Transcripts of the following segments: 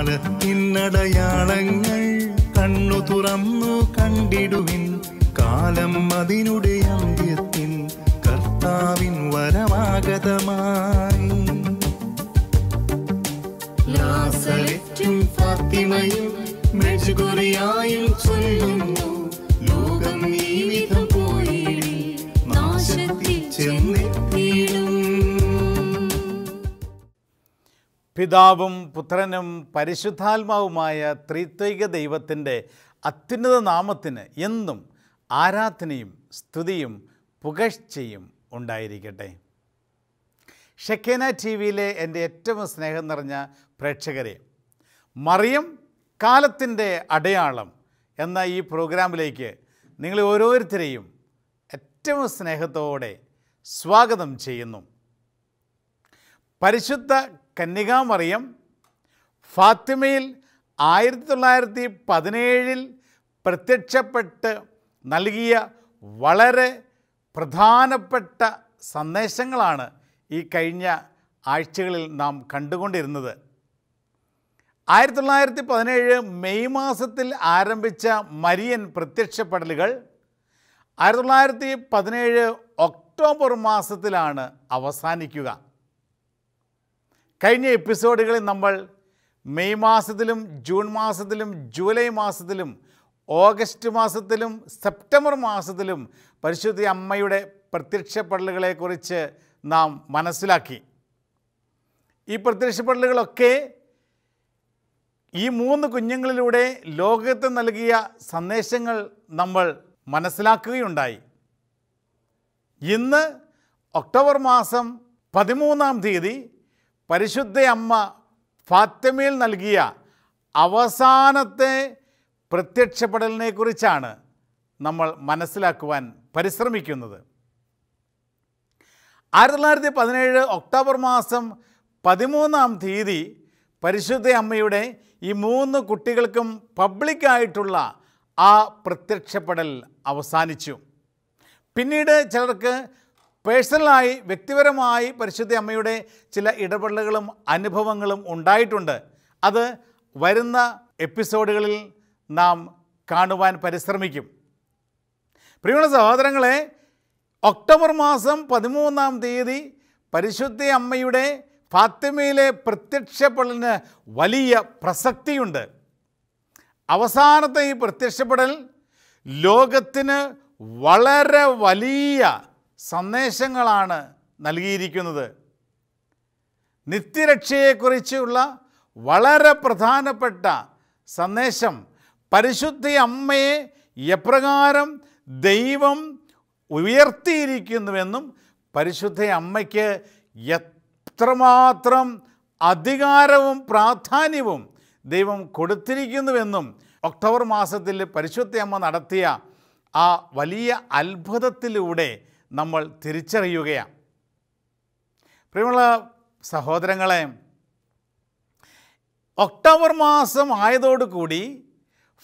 ആണ് ഇന്നടയാളങ്ങൾ കണ്ണു തുറന്നു കണ്ടിടുവിൻ കാലം അതിനുടെ അന്ത്യത്തിൻ കർത്താവിൻ വരമാഗതമായി ലാസലറ്റും ചൊല്ലുന്നു ലോകം ജീവിതം പിതാവും പുത്രനും പരിശുദ്ധാത്മാവുമായ ത്രിത്വിക ദൈവത്തിൻ്റെ അത്യുന്നത നാമത്തിന് എന്നും ആരാധനയും സ്തുതിയും പുകഴ്ചയും ഉണ്ടായിരിക്കട്ടെ ഷെക്കേന ടി വിയിലെ എൻ്റെ ഏറ്റവും സ്നേഹം നിറഞ്ഞ പ്രേക്ഷകരെ മറിയം കാലത്തിൻ്റെ അടയാളം എന്ന ഈ പ്രോഗ്രാമിലേക്ക് നിങ്ങൾ ഓരോരുത്തരെയും ഏറ്റവും സ്നേഹത്തോടെ സ്വാഗതം ചെയ്യുന്നു പരിശുദ്ധ കന്യകാമറിയം ഫാത്തിമയിൽ ആയിരത്തി തൊള്ളായിരത്തി പതിനേഴിൽ പ്രത്യക്ഷപ്പെട്ട് നൽകിയ വളരെ പ്രധാനപ്പെട്ട സന്ദേശങ്ങളാണ് ഈ കഴിഞ്ഞ ആഴ്ചകളിൽ നാം കണ്ടുകൊണ്ടിരുന്നത് ആയിരത്തി തൊള്ളായിരത്തി പതിനേഴ് മെയ് മാസത്തിൽ ആരംഭിച്ച മരിയൻ പ്രത്യക്ഷപ്പെടലുകൾ ആയിരത്തി തൊള്ളായിരത്തി പതിനേഴ് ഒക്ടോബർ മാസത്തിലാണ് അവസാനിക്കുക കഴിഞ്ഞ എപ്പിസോഡുകളിൽ നമ്മൾ മെയ് മാസത്തിലും ജൂൺ മാസത്തിലും ജൂലൈ മാസത്തിലും ഓഗസ്റ്റ് മാസത്തിലും സെപ്റ്റംബർ മാസത്തിലും പരിശുദ്ധ അമ്മയുടെ പ്രത്യക്ഷപ്പെടലുകളെക്കുറിച്ച് നാം മനസ്സിലാക്കി ഈ പ്രത്യക്ഷപ്പെടലുകളൊക്കെ ഈ മൂന്ന് കുഞ്ഞുങ്ങളിലൂടെ ലോകത്ത് നൽകിയ സന്ദേശങ്ങൾ നമ്മൾ മനസ്സിലാക്കുകയുണ്ടായി ഇന്ന് ഒക്ടോബർ മാസം പതിമൂന്നാം തീയതി പരിശുദ്ധ അമ്മ ഫാത്തിമയിൽ നൽകിയ അവസാനത്തെ പ്രത്യക്ഷപ്പെടലിനെക്കുറിച്ചാണ് നമ്മൾ മനസ്സിലാക്കുവാൻ പരിശ്രമിക്കുന്നത് ആയിരത്തി തൊള്ളായിരത്തി പതിനേഴ് ഒക്ടോബർ മാസം പതിമൂന്നാം തീയതി പരിശുദ്ധ അമ്മയുടെ ഈ മൂന്ന് കുട്ടികൾക്കും പബ്ലിക്കായിട്ടുള്ള ആ പ്രത്യക്ഷപ്പെടൽ അവസാനിച്ചു പിന്നീട് ചിലർക്ക് പേഴ്സണലായി വ്യക്തിപരമായി പരിശുദ്ധ അമ്മയുടെ ചില ഇടപെടലുകളും അനുഭവങ്ങളും ഉണ്ടായിട്ടുണ്ട് അത് വരുന്ന എപ്പിസോഡുകളിൽ നാം കാണുവാൻ പരിശ്രമിക്കും പ്രിയമുള്ള സഹോദരങ്ങളെ ഒക്ടോബർ മാസം പതിമൂന്നാം തീയതി പരിശുദ്ധ അമ്മയുടെ ഫാത്തിമയിലെ പ്രത്യക്ഷപ്പെടലിന് വലിയ പ്രസക്തിയുണ്ട് അവസാനത്തെ ഈ പ്രത്യക്ഷപ്പെടൽ ലോകത്തിന് വളരെ വലിയ സന്ദേശങ്ങളാണ് നൽകിയിരിക്കുന്നത് നിത്യരക്ഷയെക്കുറിച്ചുള്ള വളരെ പ്രധാനപ്പെട്ട സന്ദേശം പരിശുദ്ധ അമ്മയെ എപ്രകാരം ദൈവം ഉയർത്തിയിരിക്കുന്നുവെന്നും പരിശുദ്ധ അമ്മയ്ക്ക് എത്രമാത്രം അധികാരവും പ്രാധാന്യവും ദൈവം കൊടുത്തിരിക്കുന്നുവെന്നും ഒക്ടോബർ മാസത്തിൽ പരിശുദ്ധ അമ്മ നടത്തിയ ആ വലിയ അത്ഭുതത്തിലൂടെ നമ്മൾ തിരിച്ചറിയുകയാണ് പ്രിയമുള്ള സഹോദരങ്ങളെ ഒക്ടോബർ മാസം ആയതോടുകൂടി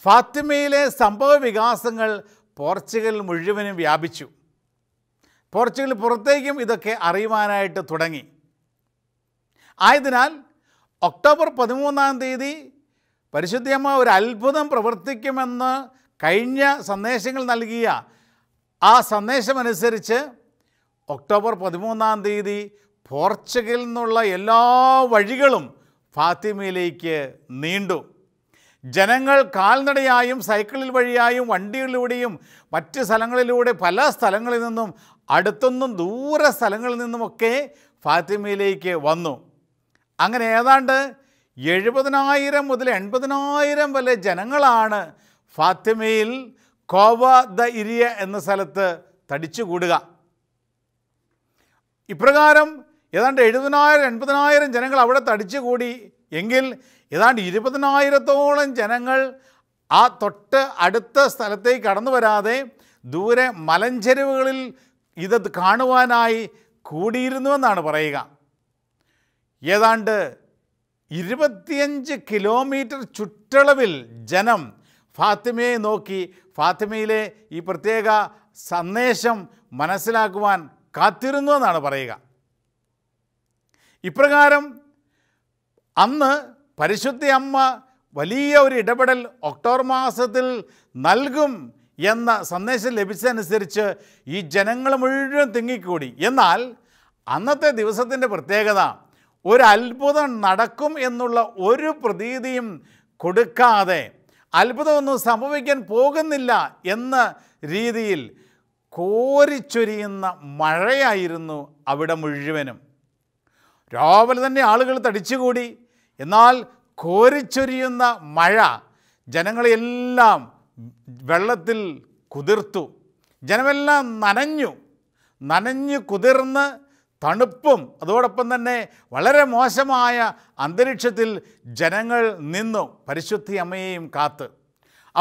ഫാത്തിമയിലെ സംഭവ വികാസങ്ങൾ പോർച്ചുഗൽ മുഴുവനും വ്യാപിച്ചു പോർച്ചുഗൽ പുറത്തേക്കും ഇതൊക്കെ അറിയുവാനായിട്ട് തുടങ്ങി ആയതിനാൽ ഒക്ടോബർ പതിമൂന്നാം തീയതി പരിശുദ്ധമ്മ ഒരു അത്ഭുതം പ്രവർത്തിക്കുമെന്ന് കഴിഞ്ഞ സന്ദേശങ്ങൾ നൽകിയ ആ സന്ദേശമനുസരിച്ച് ഒക്ടോബർ പതിമൂന്നാം തീയതി പോർച്ചുഗലിൽ നിന്നുള്ള എല്ലാ വഴികളും ഫാത്തിമയിലേക്ക് നീണ്ടു ജനങ്ങൾ കാൽനടയായും സൈക്കിളിൽ വഴിയായും വണ്ടികളിലൂടെയും മറ്റ് സ്ഥലങ്ങളിലൂടെ പല സ്ഥലങ്ങളിൽ നിന്നും അടുത്തൊന്നും ദൂര സ്ഥലങ്ങളിൽ നിന്നുമൊക്കെ ഫാത്തിമയിലേക്ക് വന്നു അങ്ങനെ ഏതാണ്ട് എഴുപതിനായിരം മുതൽ എൺപതിനായിരം വരെ ജനങ്ങളാണ് ഫാത്തിമയിൽ കോവ ദ ഇരിയ എന്ന സ്ഥലത്ത് തടിച്ചുകൂടുക ഇപ്രകാരം ഏതാണ്ട് എഴുപതിനായിരം എൺപതിനായിരം ജനങ്ങൾ അവിടെ കൂടി എങ്കിൽ ഏതാണ്ട് ഇരുപതിനായിരത്തോളം ജനങ്ങൾ ആ തൊട്ട് അടുത്ത സ്ഥലത്തേക്ക് കടന്നു വരാതെ ദൂരെ മലഞ്ചെരുവുകളിൽ ഇത് കാണുവാനായി കൂടിയിരുന്നുവെന്നാണ് പറയുക ഏതാണ്ട് ഇരുപത്തിയഞ്ച് കിലോമീറ്റർ ചുറ്റളവിൽ ജനം ഫാത്തിമയെ നോക്കി ഫാത്തിമയിലെ ഈ പ്രത്യേക സന്ദേശം മനസ്സിലാക്കുവാൻ കാത്തിരുന്നു എന്നാണ് പറയുക ഇപ്രകാരം അന്ന് പരിശുദ്ധ അമ്മ വലിയ ഒരു ഇടപെടൽ ഒക്ടോബർ മാസത്തിൽ നൽകും എന്ന സന്ദേശം ലഭിച്ചതനുസരിച്ച് ഈ ജനങ്ങൾ മുഴുവൻ തിങ്ങിക്കൂടി എന്നാൽ അന്നത്തെ ദിവസത്തിൻ്റെ പ്രത്യേകത ഒരു അത്ഭുതം നടക്കും എന്നുള്ള ഒരു പ്രതീതിയും കൊടുക്കാതെ അത്ഭുതമൊന്നും സംഭവിക്കാൻ പോകുന്നില്ല എന്ന രീതിയിൽ കോരിച്ചൊരിയുന്ന മഴയായിരുന്നു അവിടെ മുഴുവനും രാവിലെ തന്നെ ആളുകൾ തടിച്ചുകൂടി എന്നാൽ കോരിച്ചൊരിയുന്ന മഴ ജനങ്ങളെല്ലാം വെള്ളത്തിൽ കുതിർത്തു ജനമെല്ലാം നനഞ്ഞു നനഞ്ഞു കുതിർന്ന് തണുപ്പും അതോടൊപ്പം തന്നെ വളരെ മോശമായ അന്തരീക്ഷത്തിൽ ജനങ്ങൾ നിന്നു പരിശുദ്ധി അമ്മയെയും കാത്ത്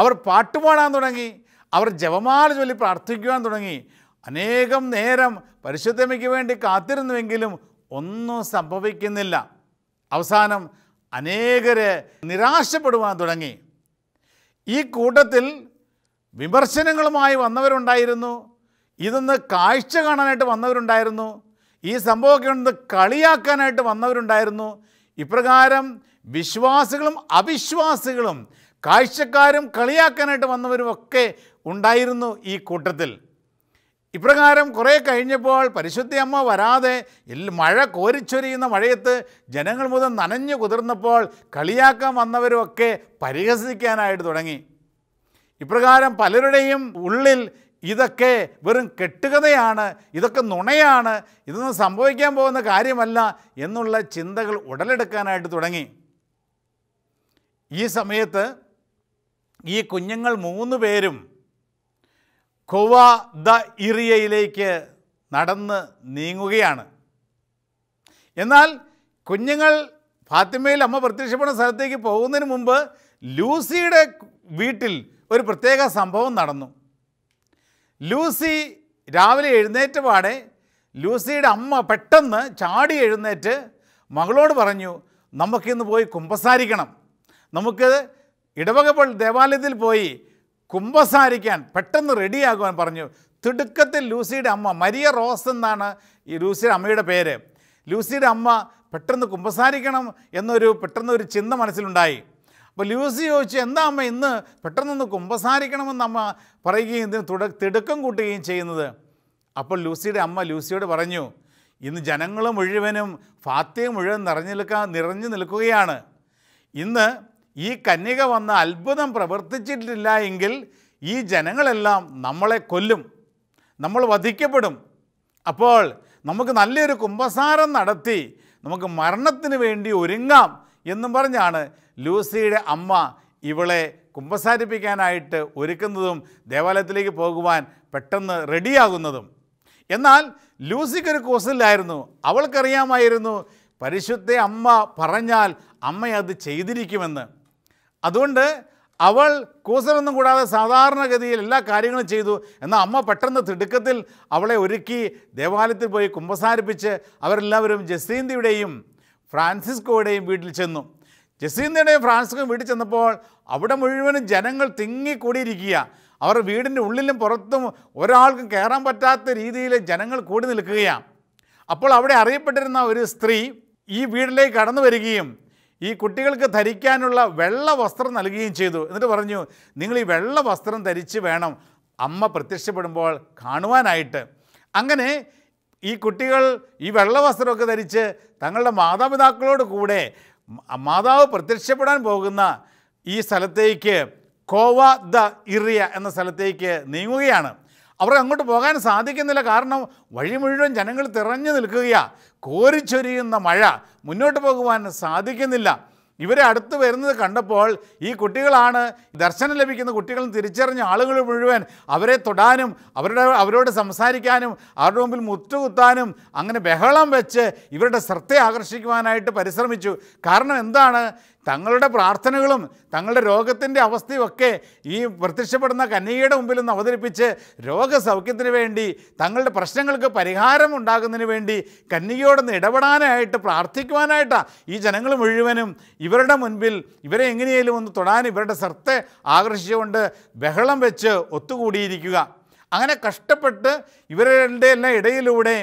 അവർ പാട്ടുപാടാൻ തുടങ്ങി അവർ ജപമാല ചൊല്ലി പ്രാർത്ഥിക്കുവാൻ തുടങ്ങി അനേകം നേരം പരിശുദ്ധമയ്ക്ക് വേണ്ടി കാത്തിരുന്നുവെങ്കിലും ഒന്നും സംഭവിക്കുന്നില്ല അവസാനം അനേകരെ നിരാശപ്പെടുവാൻ തുടങ്ങി ഈ കൂട്ടത്തിൽ വിമർശനങ്ങളുമായി വന്നവരുണ്ടായിരുന്നു ഇതൊന്ന് കാഴ്ച കാണാനായിട്ട് വന്നവരുണ്ടായിരുന്നു ഈ സംഭവമൊക്കെ ഉണ്ട് കളിയാക്കാനായിട്ട് വന്നവരുണ്ടായിരുന്നു ഇപ്രകാരം വിശ്വാസികളും അവിശ്വാസികളും കാഴ്ചക്കാരും കളിയാക്കാനായിട്ട് വന്നവരുമൊക്കെ ഉണ്ടായിരുന്നു ഈ കൂട്ടത്തിൽ ഇപ്രകാരം കുറേ കഴിഞ്ഞപ്പോൾ പരിശുദ്ധി അമ്മ വരാതെ മഴ കോരിച്ചൊരിയുന്ന മഴയത്ത് ജനങ്ങൾ മുതൽ നനഞ്ഞു കുതിർന്നപ്പോൾ കളിയാക്കാൻ വന്നവരുമൊക്കെ പരിഹസിക്കാനായിട്ട് തുടങ്ങി ഇപ്രകാരം പലരുടെയും ഉള്ളിൽ ഇതൊക്കെ വെറും കെട്ടുകഥയാണ് ഇതൊക്കെ നുണയാണ് ഇതൊന്നും സംഭവിക്കാൻ പോകുന്ന കാര്യമല്ല എന്നുള്ള ചിന്തകൾ ഉടലെടുക്കാനായിട്ട് തുടങ്ങി ഈ സമയത്ത് ഈ കുഞ്ഞുങ്ങൾ മൂന്ന് പേരും കൊവ ദ ഇറിയയിലേക്ക് നടന്ന് നീങ്ങുകയാണ് എന്നാൽ കുഞ്ഞുങ്ങൾ ഫാത്തിമയിൽ അമ്മ പ്രത്യക്ഷപ്പെടുന്ന സ്ഥലത്തേക്ക് പോകുന്നതിന് മുമ്പ് ലൂസിയുടെ വീട്ടിൽ ഒരു പ്രത്യേക സംഭവം നടന്നു ലൂസി രാവിലെ എഴുന്നേറ്റമാണ് ലൂസിയുടെ അമ്മ പെട്ടെന്ന് ചാടി എഴുന്നേറ്റ് മകളോട് പറഞ്ഞു നമുക്കിന്ന് പോയി കുമ്പസാരിക്കണം നമുക്ക് ഇടവകപ്പോൾ ദേവാലയത്തിൽ പോയി കുമ്പസാരിക്കാൻ പെട്ടെന്ന് റെഡിയാകുവാൻ പറഞ്ഞു തിടുക്കത്തിൽ ലൂസിയുടെ അമ്മ മരിയ റോസ് എന്നാണ് ഈ ലൂസിയുടെ അമ്മയുടെ പേര് ലൂസിയുടെ അമ്മ പെട്ടെന്ന് കുമ്പസാരിക്കണം എന്നൊരു പെട്ടെന്ന് ഒരു ചിന്ത മനസ്സിലുണ്ടായി അപ്പോൾ ലൂസി ചോദിച്ചു എന്താ അമ്മ ഇന്ന് പെട്ടെന്നൊന്ന് കുമ്പസാരിക്കണമെന്ന് അമ്മ പറയുകയും ഇതിന് തുട തിടുക്കം കൂട്ടുകയും ചെയ്യുന്നത് അപ്പോൾ ലൂസിയുടെ അമ്മ ലൂസിയോട് പറഞ്ഞു ഇന്ന് ജനങ്ങൾ മുഴുവനും ഫാത്തിയ മുഴുവൻ നിറഞ്ഞു നിൽക്കാൻ നിറഞ്ഞു നിൽക്കുകയാണ് ഇന്ന് ഈ കന്യക വന്ന അത്ഭുതം പ്രവർത്തിച്ചിട്ടില്ല എങ്കിൽ ഈ ജനങ്ങളെല്ലാം നമ്മളെ കൊല്ലും നമ്മൾ വധിക്കപ്പെടും അപ്പോൾ നമുക്ക് നല്ലൊരു കുംഭസാരം നടത്തി നമുക്ക് മരണത്തിന് വേണ്ടി ഒരുങ്ങാം എന്നും പറഞ്ഞാണ് ലൂസിയുടെ അമ്മ ഇവളെ കുമ്പസാരിപ്പിക്കാനായിട്ട് ഒരുക്കുന്നതും ദേവാലയത്തിലേക്ക് പോകുവാൻ പെട്ടെന്ന് റെഡിയാകുന്നതും എന്നാൽ ലൂസിക്കൊരു കൂസലില്ലായിരുന്നു അവൾക്കറിയാമായിരുന്നു പരിശുദ്ധ അമ്മ പറഞ്ഞാൽ അമ്മ അത് ചെയ്തിരിക്കുമെന്ന് അതുകൊണ്ട് അവൾ കൂസലൊന്നും കൂടാതെ സാധാരണഗതിയിൽ എല്ലാ കാര്യങ്ങളും ചെയ്തു എന്നാൽ അമ്മ പെട്ടെന്ന് തിടുക്കത്തിൽ അവളെ ഒരുക്കി ദേവാലയത്തിൽ പോയി കുമ്പസാരിപ്പിച്ച് അവരെല്ലാവരും ജസീന്തിയുടെയും ഫ്രാൻസിസ്കോയുടെയും വീട്ടിൽ ചെന്നു ജസീന്തയുടെയും ഫ്രാൻസിസ്കോയും വീട്ടിൽ ചെന്നപ്പോൾ അവിടെ മുഴുവനും ജനങ്ങൾ തിങ്ങിക്കൂടിയിരിക്കുക അവർ വീടിൻ്റെ ഉള്ളിലും പുറത്തും ഒരാൾക്കും കയറാൻ പറ്റാത്ത രീതിയിൽ ജനങ്ങൾ കൂടി നിൽക്കുകയാണ് അപ്പോൾ അവിടെ അറിയപ്പെട്ടിരുന്ന ഒരു സ്ത്രീ ഈ വീടിലേക്ക് കടന്നു വരികയും ഈ കുട്ടികൾക്ക് ധരിക്കാനുള്ള വെള്ള വസ്ത്രം നൽകുകയും ചെയ്തു എന്നിട്ട് പറഞ്ഞു നിങ്ങൾ ഈ വെള്ള വസ്ത്രം ധരിച്ച് വേണം അമ്മ പ്രത്യക്ഷപ്പെടുമ്പോൾ കാണുവാനായിട്ട് അങ്ങനെ ഈ കുട്ടികൾ ഈ വെള്ളവസ്ത്രമൊക്കെ ധരിച്ച് തങ്ങളുടെ മാതാപിതാക്കളോട് കൂടെ മാതാവ് പ്രത്യക്ഷപ്പെടാൻ പോകുന്ന ഈ സ്ഥലത്തേക്ക് കോവ ദ ഇറിയ എന്ന സ്ഥലത്തേക്ക് നീങ്ങുകയാണ് അവർക്ക് അങ്ങോട്ട് പോകാൻ സാധിക്കുന്നില്ല കാരണം വഴി മുഴുവൻ ജനങ്ങൾ തിറഞ്ഞു നിൽക്കുകയാണ് കോരിച്ചൊരിയുന്ന മഴ മുന്നോട്ട് പോകുവാൻ സാധിക്കുന്നില്ല ഇവരെ അടുത്ത് വരുന്നത് കണ്ടപ്പോൾ ഈ കുട്ടികളാണ് ദർശനം ലഭിക്കുന്ന കുട്ടികളും തിരിച്ചറിഞ്ഞ ആളുകൾ മുഴുവൻ അവരെ തൊടാനും അവരുടെ അവരോട് സംസാരിക്കാനും അവരുടെ മുമ്പിൽ മുത്തുകുത്താനും അങ്ങനെ ബഹളം വെച്ച് ഇവരുടെ ശ്രദ്ധ ആകർഷിക്കുവാനായിട്ട് പരിശ്രമിച്ചു കാരണം എന്താണ് തങ്ങളുടെ പ്രാർത്ഥനകളും തങ്ങളുടെ രോഗത്തിൻ്റെ ഒക്കെ ഈ പ്രത്യക്ഷപ്പെടുന്ന കന്യകയുടെ മുമ്പിൽ ഒന്ന് അവതരിപ്പിച്ച് രോഗസൗഖ്യത്തിന് വേണ്ടി തങ്ങളുടെ പ്രശ്നങ്ങൾക്ക് പരിഹാരം ഉണ്ടാകുന്നതിന് വേണ്ടി കന്യകയോടൊന്ന് ഇടപെടാനായിട്ട് പ്രാർത്ഥിക്കുവാനായിട്ടാണ് ഈ ജനങ്ങൾ മുഴുവനും ഇവരുടെ മുൻപിൽ ഇവരെ എങ്ങനെയെങ്കിലും ഒന്ന് തൊടാൻ ഇവരുടെ ശ്രദ്ധ ആകർഷിച്ചുകൊണ്ട് ബഹളം വെച്ച് ഒത്തുകൂടിയിരിക്കുക അങ്ങനെ കഷ്ടപ്പെട്ട് ഇവരുടെ എല്ലാം ഇടയിലൂടെ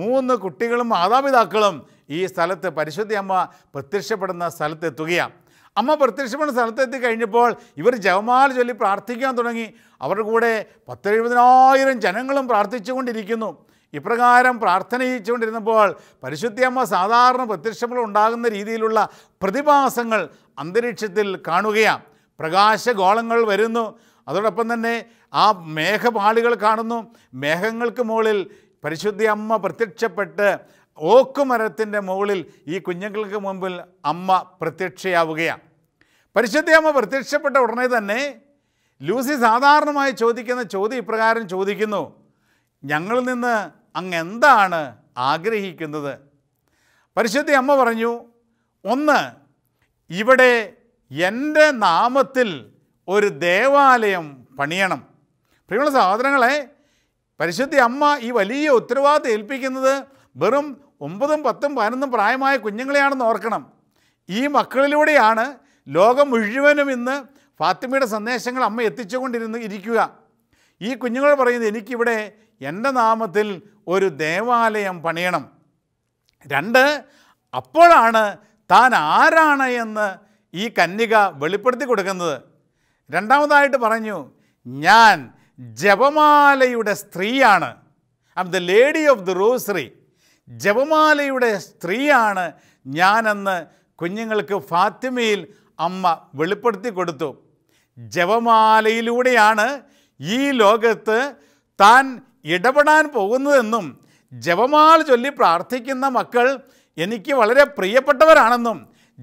മൂന്ന് കുട്ടികളും മാതാപിതാക്കളും ഈ സ്ഥലത്ത് പരിശുദ്ധി അമ്മ പ്രത്യക്ഷപ്പെടുന്ന സ്ഥലത്തെത്തുകയാണ് അമ്മ പ്രത്യക്ഷപ്പെടുന്ന സ്ഥലത്തെത്തി കഴിഞ്ഞപ്പോൾ ഇവർ ജവമാല ചൊല്ലി പ്രാർത്ഥിക്കാൻ തുടങ്ങി അവരുടെ കൂടെ പത്തെഴുപതിനായിരം ജനങ്ങളും പ്രാർത്ഥിച്ചുകൊണ്ടിരിക്കുന്നു ഇപ്രകാരം പരിശുദ്ധി അമ്മ സാധാരണ പ്രത്യക്ഷങ്ങൾ ഉണ്ടാകുന്ന രീതിയിലുള്ള പ്രതിഭാസങ്ങൾ അന്തരീക്ഷത്തിൽ കാണുകയാണ് പ്രകാശഗോളങ്ങൾ വരുന്നു അതോടൊപ്പം തന്നെ ആ മേഘപാളികൾ കാണുന്നു മേഘങ്ങൾക്ക് മുകളിൽ പരിശുദ്ധി അമ്മ പ്രത്യക്ഷപ്പെട്ട് ഓക്കുമരത്തിൻ്റെ മുകളിൽ ഈ കുഞ്ഞുങ്ങൾക്ക് മുമ്പിൽ അമ്മ പ്രത്യക്ഷയാവുകയാണ് പരിശുദ്ധയമ്മ പ്രത്യക്ഷപ്പെട്ട ഉടനെ തന്നെ ലൂസി സാധാരണമായി ചോദിക്കുന്ന ചോദ്യം ഇപ്രകാരം ചോദിക്കുന്നു ഞങ്ങളിൽ നിന്ന് അങ്ങ് എന്താണ് ആഗ്രഹിക്കുന്നത് പരിശുദ്ധ അമ്മ പറഞ്ഞു ഒന്ന് ഇവിടെ എൻ്റെ നാമത്തിൽ ഒരു ദേവാലയം പണിയണം പ്രിയമുള്ള സഹോദരങ്ങളെ പരിശുദ്ധി അമ്മ ഈ വലിയ ഉത്തരവാദിത്തം ഏൽപ്പിക്കുന്നത് വെറും ഒമ്പതും പത്തും പതിനൊന്നും പ്രായമായ കുഞ്ഞുങ്ങളെയാണെന്ന് ഓർക്കണം ഈ മക്കളിലൂടെയാണ് ലോകം മുഴുവനും ഇന്ന് ഫാത്തിമയുടെ സന്ദേശങ്ങൾ അമ്മ എത്തിച്ചുകൊണ്ടിരുന്ന് ഇരിക്കുക ഈ കുഞ്ഞുങ്ങൾ പറയുന്നത് എനിക്കിവിടെ എൻ്റെ നാമത്തിൽ ഒരു ദേവാലയം പണിയണം രണ്ട് അപ്പോഴാണ് താൻ ആരാണ് എന്ന് ഈ കന്യക വെളിപ്പെടുത്തി കൊടുക്കുന്നത് രണ്ടാമതായിട്ട് പറഞ്ഞു ഞാൻ ജപമാലയുടെ സ്ത്രീയാണ് I am the lady of the rosary ജപമാലയുടെ സ്ത്രീയാണ് ഞാനെന്ന് കുഞ്ഞുങ്ങൾക്ക് ഫാത്തിമയിൽ അമ്മ വെളിപ്പെടുത്തി കൊടുത്തു ജപമാലയിലൂടെയാണ് ഈ ലോകത്ത് താൻ ഇടപെടാൻ പോകുന്നതെന്നും ജപമാല ചൊല്ലി പ്രാർത്ഥിക്കുന്ന മക്കൾ എനിക്ക് വളരെ പ്രിയപ്പെട്ടവരാണെന്നും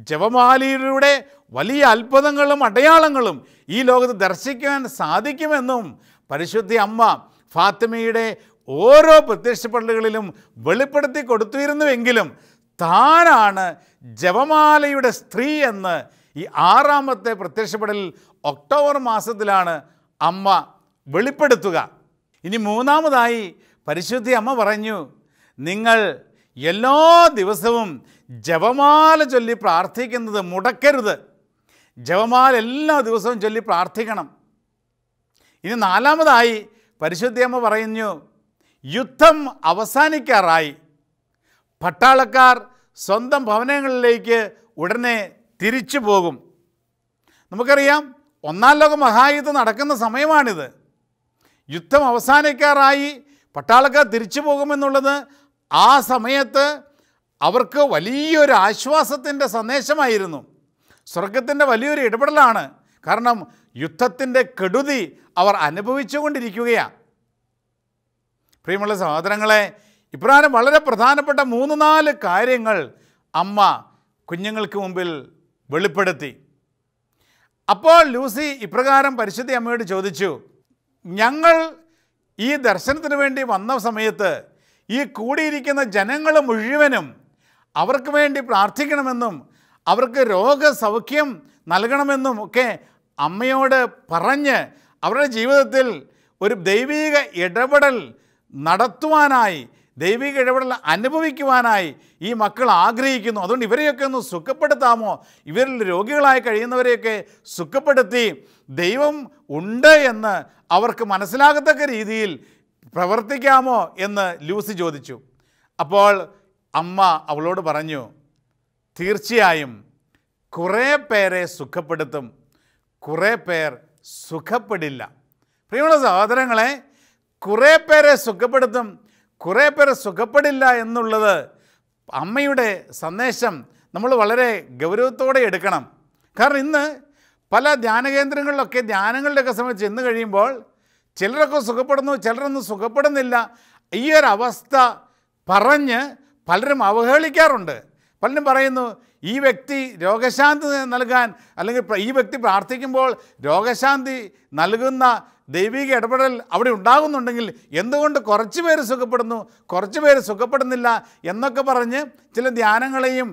ജപമാലയിലൂടെ വലിയ അത്ഭുതങ്ങളും അടയാളങ്ങളും ഈ ലോകത്ത് ദർശിക്കാൻ സാധിക്കുമെന്നും പരിശുദ്ധി അമ്മ ഫാത്തിമയുടെ ഓരോ പ്രത്യക്ഷപ്പെടലുകളിലും വെളിപ്പെടുത്തി കൊടുത്തിരുന്നുവെങ്കിലും താനാണ് ജപമാലയുടെ സ്ത്രീ എന്ന് ഈ ആറാമത്തെ പ്രത്യക്ഷപ്പെടൽ ഒക്ടോബർ മാസത്തിലാണ് അമ്മ വെളിപ്പെടുത്തുക ഇനി മൂന്നാമതായി പരിശുദ്ധി അമ്മ പറഞ്ഞു നിങ്ങൾ എല്ലാ ദിവസവും ജപമാല ചൊല്ലി പ്രാർത്ഥിക്കുന്നത് മുടക്കരുത് ജപമാല എല്ലാ ദിവസവും ചൊല്ലി പ്രാർത്ഥിക്കണം ഇനി നാലാമതായി പരിശുദ്ധി അമ്മ പറഞ്ഞു യുദ്ധം അവസാനിക്കാറായി പട്ടാളക്കാർ സ്വന്തം ഭവനങ്ങളിലേക്ക് ഉടനെ തിരിച്ചു പോകും നമുക്കറിയാം ഒന്നാം ലോക മഹായുദ്ധം നടക്കുന്ന സമയമാണിത് യുദ്ധം അവസാനിക്കാറായി പട്ടാളക്കാർ തിരിച്ചു പോകുമെന്നുള്ളത് ആ സമയത്ത് അവർക്ക് വലിയൊരു ആശ്വാസത്തിൻ്റെ സന്ദേശമായിരുന്നു സ്വർഗത്തിൻ്റെ വലിയൊരു ഇടപെടലാണ് കാരണം യുദ്ധത്തിൻ്റെ കെടുതി അവർ അനുഭവിച്ചുകൊണ്ടിരിക്കുകയാണ് പ്രിയമുള്ള സഹോദരങ്ങളെ ഇപ്രകാരം വളരെ പ്രധാനപ്പെട്ട മൂന്ന് നാല് കാര്യങ്ങൾ അമ്മ കുഞ്ഞുങ്ങൾക്ക് മുമ്പിൽ വെളിപ്പെടുത്തി അപ്പോൾ ലൂസി ഇപ്രകാരം പരിശുദ്ധി അമ്മയോട് ചോദിച്ചു ഞങ്ങൾ ഈ ദർശനത്തിന് വേണ്ടി വന്ന സമയത്ത് ഈ കൂടിയിരിക്കുന്ന ജനങ്ങൾ മുഴുവനും അവർക്ക് വേണ്ടി പ്രാർത്ഥിക്കണമെന്നും അവർക്ക് രോഗസൗഖ്യം നൽകണമെന്നും ഒക്കെ അമ്മയോട് പറഞ്ഞ് അവരുടെ ജീവിതത്തിൽ ഒരു ദൈവീക ഇടപെടൽ നടത്തുവാനായി ദൈവിക ഇടപെടൽ അനുഭവിക്കുവാനായി ഈ മക്കൾ ആഗ്രഹിക്കുന്നു അതുകൊണ്ട് ഇവരെയൊക്കെ ഒന്ന് സുഖപ്പെടുത്താമോ ഇവരിൽ രോഗികളായി കഴിയുന്നവരെയൊക്കെ സുഖപ്പെടുത്തി ദൈവം ഉണ്ട് എന്ന് അവർക്ക് മനസ്സിലാകത്തക്ക രീതിയിൽ പ്രവർത്തിക്കാമോ എന്ന് ലൂസി ചോദിച്ചു അപ്പോൾ അമ്മ അവളോട് പറഞ്ഞു തീർച്ചയായും കുറേ പേരെ സുഖപ്പെടുത്തും കുറേ പേർ സുഖപ്പെടില്ല പ്രിയമുള്ള സഹോദരങ്ങളെ കുറേ പേരെ സുഖപ്പെടുത്തും കുറേ പേരെ സുഖപ്പെടില്ല എന്നുള്ളത് അമ്മയുടെ സന്ദേശം നമ്മൾ വളരെ ഗൗരവത്തോടെ എടുക്കണം കാരണം ഇന്ന് പല ധ്യാന കേന്ദ്രങ്ങളിലൊക്കെ ധ്യാനങ്ങളുടെയൊക്കെ സമയത്ത് ചെന്ന് കഴിയുമ്പോൾ ചിലരൊക്കെ സുഖപ്പെടുന്നു ചിലരൊന്നും സുഖപ്പെടുന്നില്ല ഈ ഒരു അവസ്ഥ പറഞ്ഞ് പലരും അവഹേളിക്കാറുണ്ട് പലരും പറയുന്നു ഈ വ്യക്തി രോഗശാന്തി നൽകാൻ അല്ലെങ്കിൽ ഈ വ്യക്തി പ്രാർത്ഥിക്കുമ്പോൾ രോഗശാന്തി നൽകുന്ന ദൈവിക ഇടപെടൽ അവിടെ ഉണ്ടാകുന്നുണ്ടെങ്കിൽ എന്തുകൊണ്ട് കുറച്ച് പേര് സുഖപ്പെടുന്നു കുറച്ച് പേര് സുഖപ്പെടുന്നില്ല എന്നൊക്കെ പറഞ്ഞ് ചില ധ്യാനങ്ങളെയും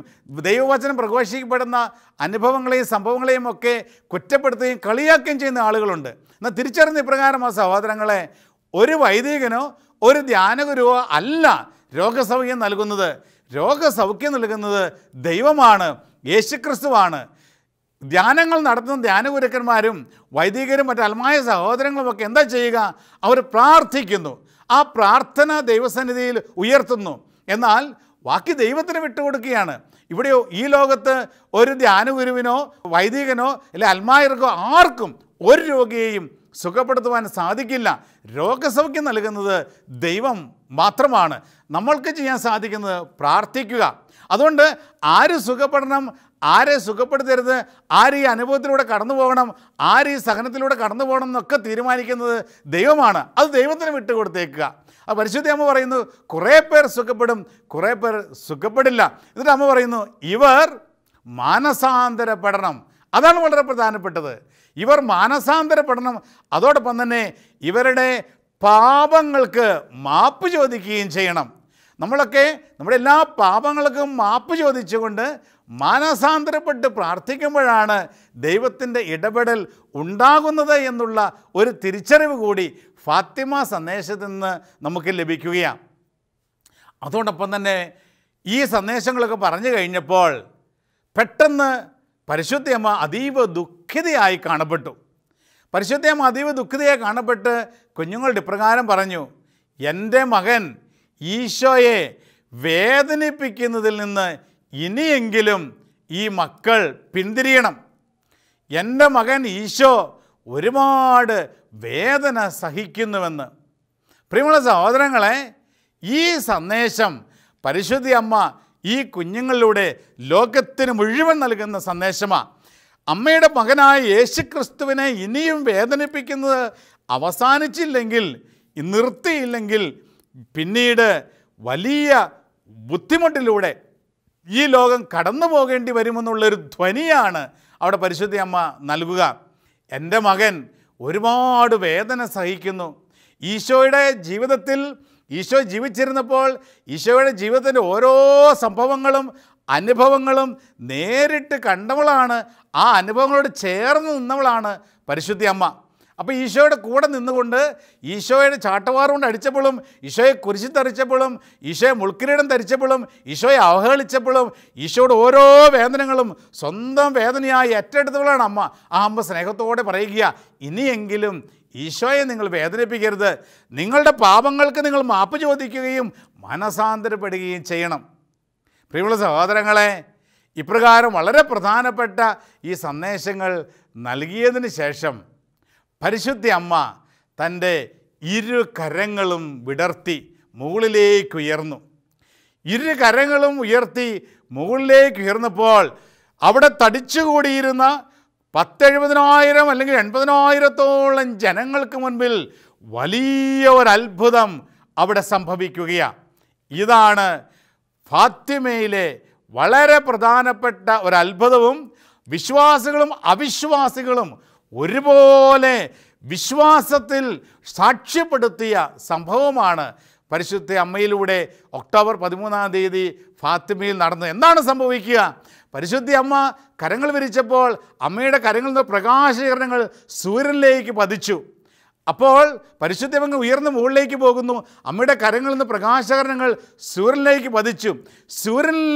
ദൈവവചനം പ്രഘോഷിക്കപ്പെടുന്ന അനുഭവങ്ങളെയും സംഭവങ്ങളെയും ഒക്കെ കുറ്റപ്പെടുത്തുകയും കളിയാക്കുകയും ചെയ്യുന്ന ആളുകളുണ്ട് എന്നാൽ തിരിച്ചറിഞ്ഞ ഇപ്രകാരം ആ സഹോദരങ്ങളെ ഒരു വൈദികനോ ഒരു ധ്യാനഗുരുവോ അല്ല രോഗസൗഖ്യം നൽകുന്നത് രോഗസൗഖ്യം നൽകുന്നത് ദൈവമാണ് യേശുക്രിസ്തുവാണ് ധ്യാനങ്ങൾ നടത്തുന്ന ധ്യാനഗുരുക്കന്മാരും വൈദികരും മറ്റ് അൽമായ സഹോദരങ്ങളും ഒക്കെ എന്താ ചെയ്യുക അവർ പ്രാർത്ഥിക്കുന്നു ആ പ്രാർത്ഥന ദൈവസന്നിധിയിൽ ഉയർത്തുന്നു എന്നാൽ ബാക്കി ദൈവത്തിന് വിട്ടുകൊടുക്കുകയാണ് ഇവിടെയോ ഈ ലോകത്ത് ഒരു ധ്യാനഗുരുവിനോ വൈദികനോ അല്ലെ അൽമായർക്കോ ആർക്കും ഒരു രോഗിയെയും സുഖപ്പെടുത്തുവാൻ സാധിക്കില്ല രോഗസൗഖ്യം നൽകുന്നത് ദൈവം മാത്രമാണ് നമ്മൾക്ക് ചെയ്യാൻ സാധിക്കുന്നത് പ്രാർത്ഥിക്കുക അതുകൊണ്ട് ആര് സുഖപ്പെടണം ആരെ സുഖപ്പെടുത്തരുത് ആര് ഈ അനുഭവത്തിലൂടെ കടന്നു പോകണം ആര് ഈ സഹനത്തിലൂടെ കടന്നു പോകണം എന്നൊക്കെ തീരുമാനിക്കുന്നത് ദൈവമാണ് അത് ദൈവത്തിന് വിട്ടുകൊടുത്തേക്കുക ആ പരിശുദ്ധി അമ്മ പറയുന്നു കുറേ പേർ സുഖപ്പെടും കുറേ പേർ സുഖപ്പെടില്ല എന്നിട്ട് അമ്മ പറയുന്നു ഇവർ മാനസാന്തരപ്പെടണം അതാണ് വളരെ പ്രധാനപ്പെട്ടത് ഇവർ മാനസാന്തരപ്പെടണം അതോടൊപ്പം തന്നെ ഇവരുടെ പാപങ്ങൾക്ക് മാപ്പ് ചോദിക്കുകയും ചെയ്യണം നമ്മളൊക്കെ നമ്മുടെ എല്ലാ പാപങ്ങൾക്കും മാപ്പ് ചോദിച്ചുകൊണ്ട് മാനസാന്തരപ്പെട്ട് പ്രാർത്ഥിക്കുമ്പോഴാണ് ദൈവത്തിൻ്റെ ഇടപെടൽ ഉണ്ടാകുന്നത് എന്നുള്ള ഒരു തിരിച്ചറിവ് കൂടി ഫാത്തിമ സന്ദേശത്തിൽ നിന്ന് നമുക്ക് ലഭിക്കുകയാണ് അതോടൊപ്പം തന്നെ ഈ സന്ദേശങ്ങളൊക്കെ പറഞ്ഞു കഴിഞ്ഞപ്പോൾ പെട്ടെന്ന് പരിശുദ്ധയമ്മ അതീവ ദുഃഖിതയായി കാണപ്പെട്ടു പരിശുദ്ധയമ്മ അതീവ ദുഃഖിതയായി കാണപ്പെട്ട് കുഞ്ഞുങ്ങളുടെ ഇപ്രകാരം പറഞ്ഞു എൻ്റെ മകൻ ഈശോയെ വേദനിപ്പിക്കുന്നതിൽ നിന്ന് ഇനിയെങ്കിലും ഈ മക്കൾ പിന്തിരിയണം എൻ്റെ മകൻ ഈശോ ഒരുപാട് വേദന സഹിക്കുന്നുവെന്ന് പ്രിയമുള്ള സഹോദരങ്ങളെ ഈ സന്ദേശം പരിശുദ്ധി അമ്മ ഈ കുഞ്ഞുങ്ങളിലൂടെ ലോകത്തിന് മുഴുവൻ നൽകുന്ന സന്ദേശമാണ് അമ്മയുടെ മകനായ യേശുക്രിസ്തുവിനെ ഇനിയും വേദനിപ്പിക്കുന്നത് അവസാനിച്ചില്ലെങ്കിൽ നിർത്തിയില്ലെങ്കിൽ പിന്നീട് വലിയ ബുദ്ധിമുട്ടിലൂടെ ഈ ലോകം കടന്നു പോകേണ്ടി വരുമെന്നുള്ളൊരു ധ്വനിയാണ് അവിടെ പരിശുദ്ധി അമ്മ നൽകുക എൻ്റെ മകൻ ഒരുപാട് വേദന സഹിക്കുന്നു ഈശോയുടെ ജീവിതത്തിൽ ഈശോ ജീവിച്ചിരുന്നപ്പോൾ ഈശോയുടെ ജീവിതത്തിൻ്റെ ഓരോ സംഭവങ്ങളും അനുഭവങ്ങളും നേരിട്ട് കണ്ടവളാണ് ആ അനുഭവങ്ങളോട് ചേർന്ന് നിന്നവളാണ് പരിശുദ്ധി അമ്മ അപ്പോൾ ഈശോയുടെ കൂടെ നിന്നുകൊണ്ട് ഈശോയുടെ ചാട്ടവാറുകൊണ്ട് കൊണ്ട് അടിച്ചപ്പോഴും ഈശോയെ കുരിശി തറിച്ചപ്പോഴും ഈശോയെ മുൾക്കിരീടം ധരിച്ചപ്പോഴും ഈശോയെ അവഹേളിച്ചപ്പോഴും ഈശോയുടെ ഓരോ വേദനകളും സ്വന്തം വേദനയായി ഏറ്റെടുത്തവളാണ് അമ്മ ആ അമ്മ സ്നേഹത്തോടെ പറയുക ഇനിയെങ്കിലും ഈശോയെ നിങ്ങൾ വേദനിപ്പിക്കരുത് നിങ്ങളുടെ പാപങ്ങൾക്ക് നിങ്ങൾ മാപ്പ് ചോദിക്കുകയും മനസാന്തരപ്പെടുകയും ചെയ്യണം പ്രിയമുള്ള സഹോദരങ്ങളെ ഇപ്രകാരം വളരെ പ്രധാനപ്പെട്ട ഈ സന്ദേശങ്ങൾ നൽകിയതിന് ശേഷം പരിശുദ്ധ അമ്മ തൻ്റെ ഇരു കരങ്ങളും വിടർത്തി മുകളിലേക്ക് ഉയർന്നു ഇരു കരങ്ങളും ഉയർത്തി മുകളിലേക്ക് ഉയർന്നപ്പോൾ അവിടെ തടിച്ചുകൂടിയിരുന്ന പത്തെഴുപതിനായിരം അല്ലെങ്കിൽ എൺപതിനായിരത്തോളം ജനങ്ങൾക്ക് മുൻപിൽ വലിയ ഒരു അത്ഭുതം അവിടെ സംഭവിക്കുകയാണ് ഇതാണ് ഫാത്തിമയിലെ വളരെ പ്രധാനപ്പെട്ട ഒരു അത്ഭുതവും വിശ്വാസികളും അവിശ്വാസികളും ഒരുപോലെ വിശ്വാസത്തിൽ സാക്ഷ്യപ്പെടുത്തിയ സംഭവമാണ് പരിശുദ്ധ അമ്മയിലൂടെ ഒക്ടോബർ പതിമൂന്നാം തീയതി ഫാത്തിമയിൽ നടന്നത് എന്താണ് സംഭവിക്കുക പരിശുദ്ധി അമ്മ കരങ്ങൾ വിരിച്ചപ്പോൾ അമ്മയുടെ കരങ്ങളിൽ നിന്ന് പ്രകാശകിരണങ്ങൾ സൂര്യനിലേക്ക് പതിച്ചു അപ്പോൾ പരിശുദ്ധി അമ്മ ഉയർന്ന് മുകളിലേക്ക് പോകുന്നു അമ്മയുടെ കരങ്ങളിൽ നിന്ന് പ്രകാശകരണങ്ങൾ സൂര്യനിലേക്ക് പതിച്ചു സൂര്യനിൽ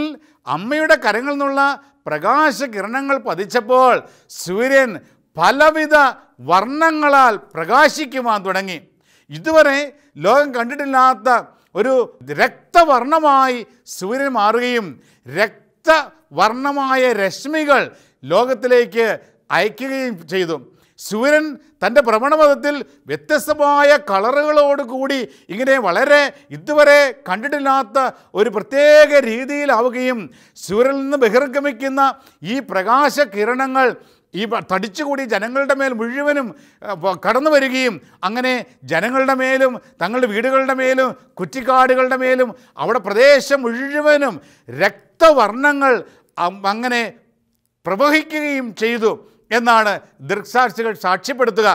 അമ്മയുടെ കരങ്ങളിൽ നിന്നുള്ള പ്രകാശകിരണങ്ങൾ പതിച്ചപ്പോൾ സൂര്യൻ പലവിധ വർണ്ണങ്ങളാൽ പ്രകാശിക്കുവാൻ തുടങ്ങി ഇതുവരെ ലോകം കണ്ടിട്ടില്ലാത്ത ഒരു രക്തവർണമായി സൂര്യൻ മാറുകയും രക്തവർണമായ രശ്മികൾ ലോകത്തിലേക്ക് അയക്കുകയും ചെയ്തു സൂര്യൻ തൻ്റെ ഭ്രമണപഥത്തിൽ വ്യത്യസ്തമായ കളറുകളോട് കൂടി ഇങ്ങനെ വളരെ ഇതുവരെ കണ്ടിട്ടില്ലാത്ത ഒരു പ്രത്യേക രീതിയിലാവുകയും സൂര്യനിൽ നിന്ന് ബഹിർഗമിക്കുന്ന ഈ പ്രകാശ കിരണങ്ങൾ ഈ തടിച്ചുകൂടി ജനങ്ങളുടെ മേൽ മുഴുവനും കടന്നു വരികയും അങ്ങനെ ജനങ്ങളുടെ മേലും തങ്ങളുടെ വീടുകളുടെ മേലും കുറ്റിക്കാടുകളുടെ മേലും അവിടെ പ്രദേശം മുഴുവനും രക്തവർണ്ണങ്ങൾ അങ്ങനെ പ്രവഹിക്കുകയും ചെയ്തു എന്നാണ് ദൃക്സാക്ഷികൾ സാക്ഷ്യപ്പെടുത്തുക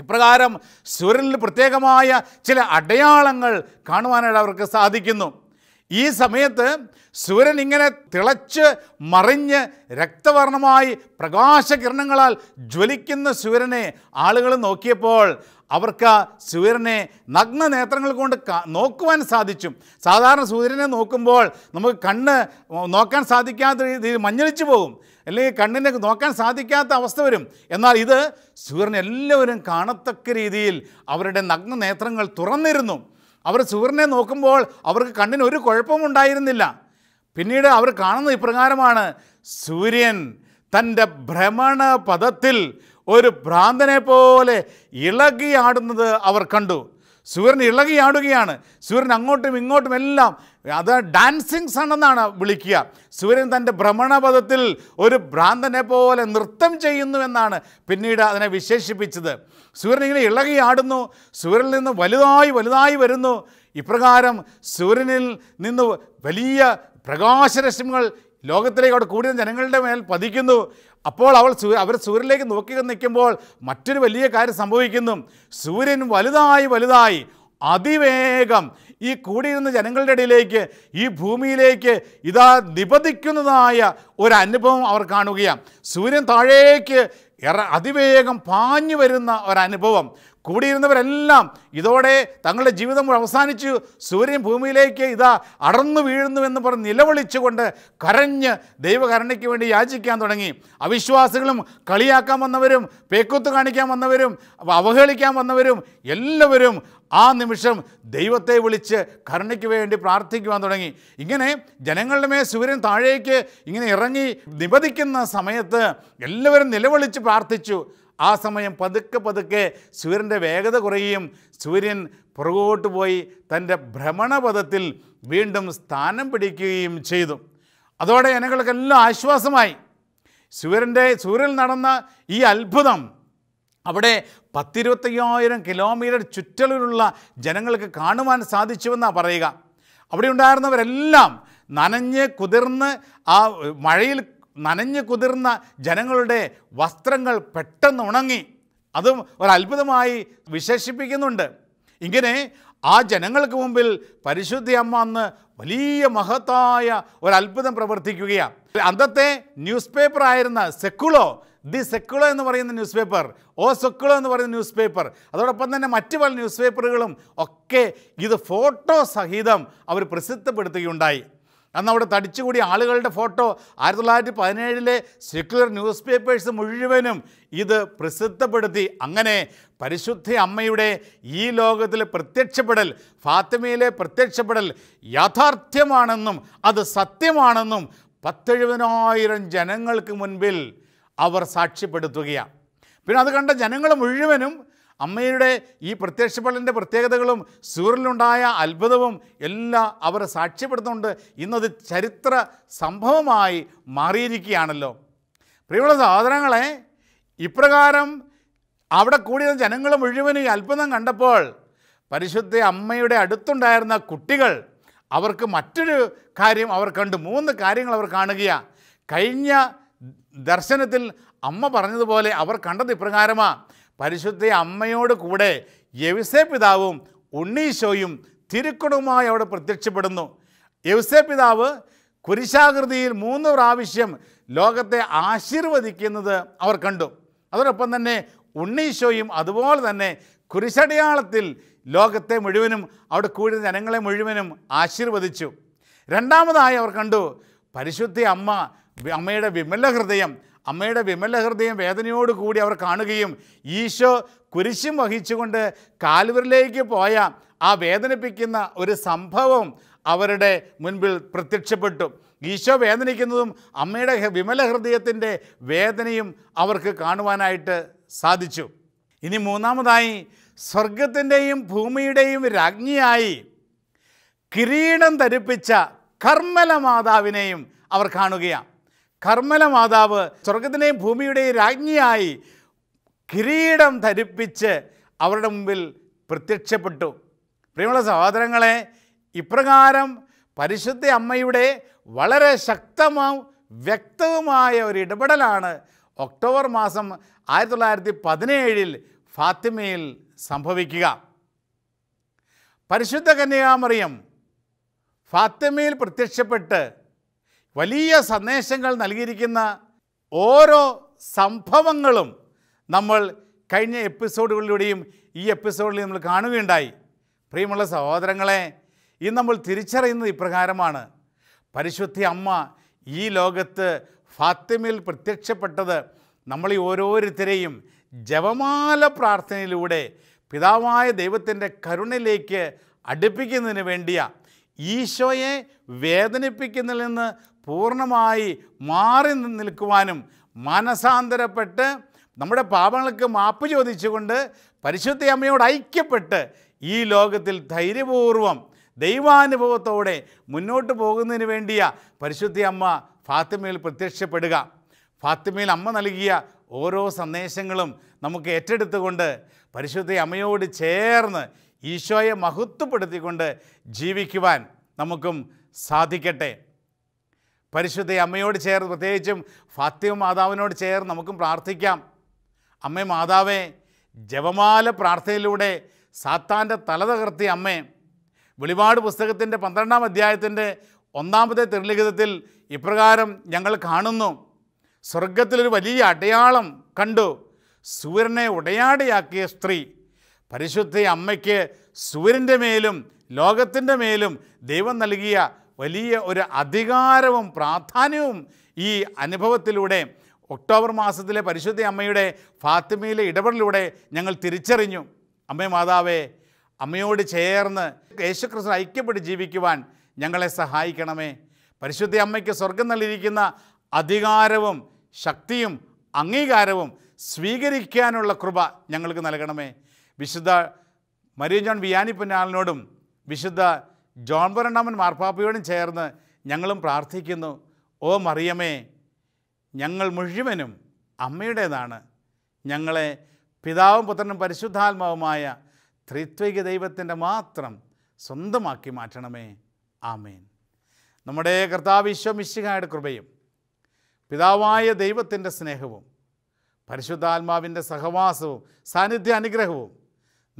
ഇപ്രകാരം സൂര്യനിൽ പ്രത്യേകമായ ചില അടയാളങ്ങൾ കാണുവാനായിട്ട് അവർക്ക് സാധിക്കുന്നു ഈ സമയത്ത് സൂര്യൻ ഇങ്ങനെ തിളച്ച് മറിഞ്ഞ് രക്തവർണമായി പ്രകാശകിരണങ്ങളാൽ ജ്വലിക്കുന്ന സൂര്യനെ ആളുകൾ നോക്കിയപ്പോൾ അവർക്ക് സൂര്യനെ നഗ്ന നേത്രങ്ങൾ കൊണ്ട് നോക്കുവാൻ സാധിച്ചു സാധാരണ സൂര്യനെ നോക്കുമ്പോൾ നമുക്ക് കണ്ണ് നോക്കാൻ സാധിക്കാത്ത രീതിയിൽ മഞ്ഞളിച്ചു പോകും അല്ലെങ്കിൽ കണ്ണിനെ നോക്കാൻ സാധിക്കാത്ത അവസ്ഥ വരും എന്നാൽ ഇത് സൂര്യൻ എല്ലാവരും കാണത്തക്ക രീതിയിൽ അവരുടെ നഗ്ന നേത്രങ്ങൾ തുറന്നിരുന്നു അവർ സുവർണെ നോക്കുമ്പോൾ അവർക്ക് കണ്ണിന് ഒരു ഉണ്ടായിരുന്നില്ല പിന്നീട് അവർ കാണുന്നത് ഇപ്രകാരമാണ് സൂര്യൻ തൻ്റെ ഭ്രമണ പദത്തിൽ ഒരു ഭ്രാന്തനെ പോലെ ഇളകിയാടുന്നത് അവർ കണ്ടു സൂര്യൻ ഇളകിയാടുകയാണ് സൂര്യൻ അങ്ങോട്ടും ഇങ്ങോട്ടും എല്ലാം അത് ഡാൻസിങ് എന്നാണ് വിളിക്കുക സൂര്യൻ തൻ്റെ ഭ്രമണപഥത്തിൽ ഒരു ഭ്രാന്തനെ പോലെ നൃത്തം ചെയ്യുന്നു എന്നാണ് പിന്നീട് അതിനെ വിശേഷിപ്പിച്ചത് സൂര്യൻ ഇങ്ങനെ ഇളകിയാടുന്നു സൂര്യനിൽ നിന്ന് വലുതായി വലുതായി വരുന്നു ഇപ്രകാരം സൂര്യനിൽ നിന്ന് വലിയ പ്രകാശരശ്മികൾ ലോകത്തിലേക്ക് അവിടെ കൂടുതൽ ജനങ്ങളുടെ മേൽ പതിക്കുന്നു അപ്പോൾ അവൾ സൂ അവർ സൂര്യനിലേക്ക് നോക്കി നിൽക്കുമ്പോൾ മറ്റൊരു വലിയ കാര്യം സംഭവിക്കുന്നു സൂര്യൻ വലുതായി വലുതായി അതിവേഗം ഈ കൂടിയിരുന്ന ജനങ്ങളുടെ ഇടയിലേക്ക് ഈ ഭൂമിയിലേക്ക് ഇതാ നിപതിക്കുന്നതായ ഒരു അനുഭവം അവർ കാണുകയാണ് സൂര്യൻ താഴേക്ക് ഇറ അതിവേഗം പാഞ്ഞു വരുന്ന ഒരനുഭവം കൂടിയിരുന്നവരെല്ലാം ഇതോടെ തങ്ങളുടെ ജീവിതം അവസാനിച്ചു സൂര്യൻ ഭൂമിയിലേക്ക് ഇതാ അടർന്നു വീഴുന്നുവെന്ന് പറഞ്ഞ് നിലവിളിച്ചുകൊണ്ട് കരഞ്ഞ് ദൈവകരണയ്ക്ക് വേണ്ടി യാചിക്കാൻ തുടങ്ങി അവിശ്വാസികളും കളിയാക്കാൻ വന്നവരും പേക്കൂത്ത് കാണിക്കാൻ വന്നവരും അവഹേളിക്കാൻ വന്നവരും എല്ലാവരും ആ നിമിഷം ദൈവത്തെ വിളിച്ച് കരുണയ്ക്ക് വേണ്ടി പ്രാർത്ഥിക്കുവാൻ തുടങ്ങി ഇങ്ങനെ ജനങ്ങളുടെ മേൽ സൂര്യൻ താഴേക്ക് ഇങ്ങനെ ഇറങ്ങി നിപതിക്കുന്ന സമയത്ത് എല്ലാവരും നിലവിളിച്ച് പ്രാർത്ഥിച്ചു ആ സമയം പതുക്കെ പതുക്കെ സൂര്യൻ്റെ വേഗത കുറയുകയും സൂര്യൻ പുറകോട്ട് പോയി തൻ്റെ ഭ്രമണപഥത്തിൽ വീണ്ടും സ്ഥാനം പിടിക്കുകയും ചെയ്തു അതോടെ ജനങ്ങൾക്കെല്ലാം ആശ്വാസമായി സൂര്യൻ്റെ സൂര്യൻ നടന്ന ഈ അത്ഭുതം അവിടെ പത്തിരുപത്തയ്യായിരം കിലോമീറ്റർ ചുറ്റളിലുള്ള ജനങ്ങൾക്ക് കാണുവാൻ സാധിച്ചുവെന്നാണ് പറയുക അവിടെ ഉണ്ടായിരുന്നവരെല്ലാം നനഞ്ഞ് കുതിർന്ന് ആ മഴയിൽ നനഞ്ഞ് കുതിർന്ന ജനങ്ങളുടെ വസ്ത്രങ്ങൾ പെട്ടെന്ന് ഉണങ്ങി അതും ഒരത്ഭുതമായി വിശേഷിപ്പിക്കുന്നുണ്ട് ഇങ്ങനെ ആ ജനങ്ങൾക്ക് മുമ്പിൽ പരിശുദ്ധി അമ്മ അന്ന് വലിയ മഹത്തായ ഒരത്ഭുതം പ്രവർത്തിക്കുകയാണ് അന്നത്തെ ന്യൂസ് പേപ്പർ ആയിരുന്ന സെക്കുളോ ദി സെക്കുള എന്ന് പറയുന്ന ന്യൂസ് പേപ്പർ ഓ സെക്കുള എന്ന് പറയുന്ന ന്യൂസ് പേപ്പർ അതോടൊപ്പം തന്നെ മറ്റു പല ന്യൂസ് പേപ്പറുകളും ഒക്കെ ഇത് ഫോട്ടോ സഹിതം അവർ പ്രസിദ്ധപ്പെടുത്തുകയുണ്ടായി അന്ന് അവിടെ തടിച്ചുകൂടിയ ആളുകളുടെ ഫോട്ടോ ആയിരത്തി തൊള്ളായിരത്തി പതിനേഴിലെ സെക്യുലർ ന്യൂസ് പേപ്പേഴ്സ് മുഴുവനും ഇത് പ്രസിദ്ധപ്പെടുത്തി അങ്ങനെ പരിശുദ്ധ അമ്മയുടെ ഈ ലോകത്തിലെ പ്രത്യക്ഷപ്പെടൽ ഫാത്തിമയിലെ പ്രത്യക്ഷപ്പെടൽ യാഥാർത്ഥ്യമാണെന്നും അത് സത്യമാണെന്നും പത്തെഴുപതിനായിരം ജനങ്ങൾക്ക് മുൻപിൽ അവർ സാക്ഷ്യപ്പെടുത്തുകയാണ് പിന്നെ അത് കണ്ട ജനങ്ങൾ മുഴുവനും അമ്മയുടെ ഈ പ്രത്യക്ഷപ്പെടലിൻ്റെ പ്രത്യേകതകളും സൂറിലുണ്ടായ അത്ഭുതവും എല്ലാം അവർ സാക്ഷ്യപ്പെടുത്തുന്നുണ്ട് ഇന്നത് ചരിത്ര സംഭവമായി മാറിയിരിക്കുകയാണല്ലോ പ്രിയമുള്ള സഹോദരങ്ങളെ ഇപ്രകാരം അവിടെ കൂടിയ ജനങ്ങൾ മുഴുവനും ഈ അത്ഭുതം കണ്ടപ്പോൾ പരിശുദ്ധ അമ്മയുടെ അടുത്തുണ്ടായിരുന്ന കുട്ടികൾ അവർക്ക് മറ്റൊരു കാര്യം അവർ കണ്ടു മൂന്ന് കാര്യങ്ങൾ അവർ കാണുകയാണ് കഴിഞ്ഞ ദർശനത്തിൽ അമ്മ പറഞ്ഞതുപോലെ അവർ കണ്ടത് ഇപ്രകാരമാ പരിശുദ്ധ അമ്മയോട് കൂടെ യവിസേ പിതാവും ഉണ്ണീശോയും തിരുക്കുടുമായി അവിടെ പ്രത്യക്ഷപ്പെടുന്നു യവിസേ പിതാവ് കുരിശാകൃതിയിൽ മൂന്ന് പ്രാവശ്യം ലോകത്തെ ആശീർവദിക്കുന്നത് അവർ കണ്ടു അതോടൊപ്പം തന്നെ ഉണ്ണീശോയും അതുപോലെ തന്നെ കുരിശടയാളത്തിൽ ലോകത്തെ മുഴുവനും അവിടെ കൂടിയ ജനങ്ങളെ മുഴുവനും ആശീർവദിച്ചു രണ്ടാമതായി അവർ കണ്ടു പരിശുദ്ധ അമ്മ അമ്മയുടെ വിമല ഹൃദയം അമ്മയുടെ വിമല ഹൃദയം വേദനയോടുകൂടി അവർ കാണുകയും ഈശോ കുരിശും വഹിച്ചുകൊണ്ട് കാൽവരിലേക്ക് പോയ ആ വേദനിപ്പിക്കുന്ന ഒരു സംഭവം അവരുടെ മുൻപിൽ പ്രത്യക്ഷപ്പെട്ടു ഈശോ വേദനിക്കുന്നതും അമ്മയുടെ വിമല ഹൃദയത്തിൻ്റെ വേദനയും അവർക്ക് കാണുവാനായിട്ട് സാധിച്ചു ഇനി മൂന്നാമതായി സ്വർഗത്തിൻ്റെയും ഭൂമിയുടെയും രാജ്ഞിയായി കിരീടം ധരിപ്പിച്ച കർമ്മല മാതാവിനെയും അവർ കാണുകയാണ് കർമ്മല മാതാവ് സ്വർഗത്തിനെയും ഭൂമിയുടെയും രാജ്ഞിയായി കിരീടം ധരിപ്പിച്ച് അവരുടെ മുമ്പിൽ പ്രത്യക്ഷപ്പെട്ടു പ്രിയമുള്ള സഹോദരങ്ങളെ ഇപ്രകാരം പരിശുദ്ധ അമ്മയുടെ വളരെ ശക്തവും വ്യക്തവുമായ ഒരു ഇടപെടലാണ് ഒക്ടോബർ മാസം ആയിരത്തി തൊള്ളായിരത്തി പതിനേഴിൽ ഫാത്തിമയിൽ സംഭവിക്കുക പരിശുദ്ധ കന്യാമറിയം ഫാത്തിമയിൽ പ്രത്യക്ഷപ്പെട്ട് വലിയ സന്ദേശങ്ങൾ നൽകിയിരിക്കുന്ന ഓരോ സംഭവങ്ങളും നമ്മൾ കഴിഞ്ഞ എപ്പിസോഡുകളിലൂടെയും ഈ എപ്പിസോഡിൽ നമ്മൾ കാണുകയുണ്ടായി പ്രിയമുള്ള സഹോദരങ്ങളെ ഇന്ന് നമ്മൾ തിരിച്ചറിയുന്നത് ഇപ്രകാരമാണ് പരിശുദ്ധി അമ്മ ഈ ലോകത്ത് ഫാത്തിമിൽ പ്രത്യക്ഷപ്പെട്ടത് നമ്മൾ ഈ ഓരോരുത്തരെയും ജപമാല പ്രാർത്ഥനയിലൂടെ പിതാവായ ദൈവത്തിൻ്റെ കരുണയിലേക്ക് അടുപ്പിക്കുന്നതിന് വേണ്ടിയ ഈശോയെ വേദനിപ്പിക്കുന്നതിൽ നിന്ന് പൂർണ്ണമായി മാറി നിൽക്കുവാനും മനസാന്തരപ്പെട്ട് നമ്മുടെ പാപങ്ങൾക്ക് മാപ്പ് ചോദിച്ചുകൊണ്ട് പരിശുദ്ധ അമ്മയോട് ഐക്യപ്പെട്ട് ഈ ലോകത്തിൽ ധൈര്യപൂർവം ദൈവാനുഭവത്തോടെ മുന്നോട്ട് പോകുന്നതിന് വേണ്ടിയ പരിശുദ്ധ അമ്മ ഫാത്തിമയിൽ പ്രത്യക്ഷപ്പെടുക ഫാത്തിമയിൽ അമ്മ നൽകിയ ഓരോ സന്ദേശങ്ങളും നമുക്ക് ഏറ്റെടുത്തുകൊണ്ട് പരിശുദ്ധ അമ്മയോട് ചേർന്ന് ഈശോയെ മഹത്വപ്പെടുത്തിക്കൊണ്ട് ജീവിക്കുവാൻ നമുക്കും സാധിക്കട്ടെ പരിശുദ്ധ അമ്മയോട് ചേർന്ന് പ്രത്യേകിച്ചും ഫാത്തിമ മാതാവിനോട് ചേർന്ന് നമുക്കും പ്രാർത്ഥിക്കാം അമ്മേ മാതാവേ ജപമാല പ്രാർത്ഥനയിലൂടെ സാത്താൻ്റെ തല തകർത്തി അമ്മേ വെളിപാട് പുസ്തകത്തിൻ്റെ പന്ത്രണ്ടാം അധ്യായത്തിൻ്റെ ഒന്നാമത്തെ തിരുലിഖിതത്തിൽ ഇപ്രകാരം ഞങ്ങൾ കാണുന്നു സ്വർഗത്തിലൊരു വലിയ അടയാളം കണ്ടു സൂര്യനെ ഉടയാടിയാക്കിയ സ്ത്രീ പരിശുദ്ധ അമ്മയ്ക്ക് സൂര്യൻ്റെ മേലും ലോകത്തിൻ്റെ മേലും ദൈവം നൽകിയ വലിയ ഒരു അധികാരവും പ്രാധാന്യവും ഈ അനുഭവത്തിലൂടെ ഒക്ടോബർ മാസത്തിലെ പരിശുദ്ധ അമ്മയുടെ ഫാത്തിമയിലെ ഇടപെടലിലൂടെ ഞങ്ങൾ തിരിച്ചറിഞ്ഞു അമ്മേ മാതാവേ അമ്മയോട് ചേർന്ന് യേശുക്രിസ്തു ഐക്യപ്പെട്ട് ജീവിക്കുവാൻ ഞങ്ങളെ സഹായിക്കണമേ പരിശുദ്ധ അമ്മയ്ക്ക് സ്വർഗം നൽകിയിരിക്കുന്ന അധികാരവും ശക്തിയും അംഗീകാരവും സ്വീകരിക്കാനുള്ള കൃപ ഞങ്ങൾക്ക് നൽകണമേ വിശുദ്ധ മരിയൻ ജോൺ വിയാനിപ്പനാളിനോടും വിശുദ്ധ ജോൺ പൊരണ്ണാമൻ മാർപ്പാപ്പയോടും ചേർന്ന് ഞങ്ങളും പ്രാർത്ഥിക്കുന്നു ഓ മറിയമേ ഞങ്ങൾ മുഴുവനും അമ്മയുടേതാണ് ഞങ്ങളെ പിതാവും പുത്രനും പരിശുദ്ധാത്മാവുമായ ത്രിത്വിക ദൈവത്തിൻ്റെ മാത്രം സ്വന്തമാക്കി മാറ്റണമേ ആമേൻ നമ്മുടെ കർത്താവിശ്വമിശിഹായുടെ കൃപയും പിതാവായ ദൈവത്തിൻ്റെ സ്നേഹവും പരിശുദ്ധാത്മാവിൻ്റെ സഹവാസവും സാന്നിധ്യ അനുഗ്രഹവും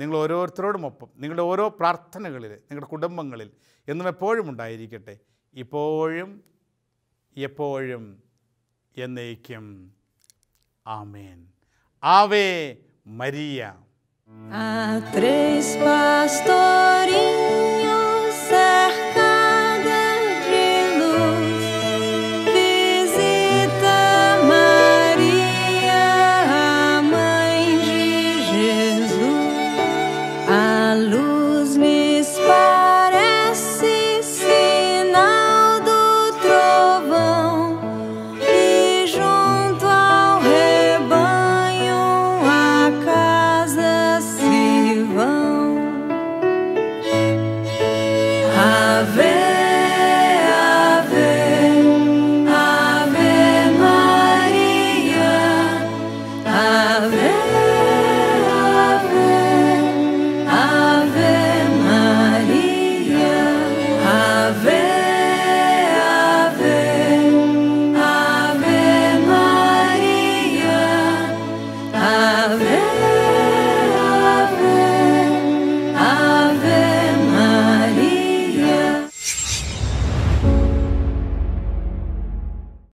നിങ്ങൾ ഓരോരുത്തരോടുമൊപ്പം നിങ്ങളുടെ ഓരോ പ്രാർത്ഥനകളിൽ നിങ്ങളുടെ കുടുംബങ്ങളിൽ എന്നും എപ്പോഴും ഉണ്ടായിരിക്കട്ടെ ഇപ്പോഴും എപ്പോഴും എന്നേക്കും ആമേൻ ആവേ മരിയ my